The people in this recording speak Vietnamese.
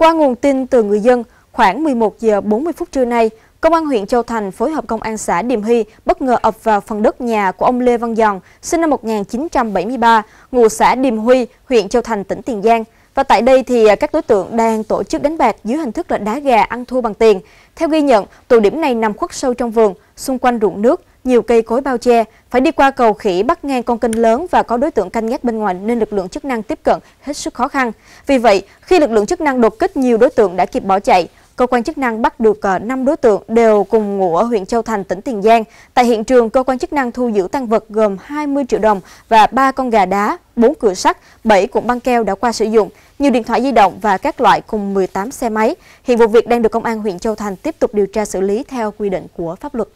Qua nguồn tin từ người dân, khoảng 11 giờ 40 phút trưa nay, Công an huyện Châu Thành phối hợp Công an xã Điềm Hy bất ngờ ập vào phần đất nhà của ông Lê Văn Giòn, sinh năm 1973, ngụ xã Điềm Huy, huyện Châu Thành, tỉnh Tiền Giang. Và tại đây thì các đối tượng đang tổ chức đánh bạc dưới hình thức là đá gà ăn thua bằng tiền. Theo ghi nhận, tụ điểm này nằm khuất sâu trong vườn, xung quanh ruộng nước, nhiều cây cối bao che, phải đi qua cầu khỉ bắt ngang con kênh lớn và có đối tượng canh gác bên ngoài nên lực lượng chức năng tiếp cận hết sức khó khăn. Vì vậy, khi lực lượng chức năng đột kích nhiều đối tượng đã kịp bỏ chạy, cơ quan chức năng bắt được 5 ờ, đối tượng đều cùng ngụ ở huyện Châu Thành, tỉnh Tiền Giang. Tại hiện trường, cơ quan chức năng thu giữ tăng vật gồm 20 triệu đồng và 3 con gà đá, 4 cửa sắt, 7 cuộn băng keo đã qua sử dụng, nhiều điện thoại di động và các loại cùng 18 xe máy. Hiện vụ việc đang được Công an huyện Châu Thành tiếp tục điều tra xử lý theo quy định của pháp luật.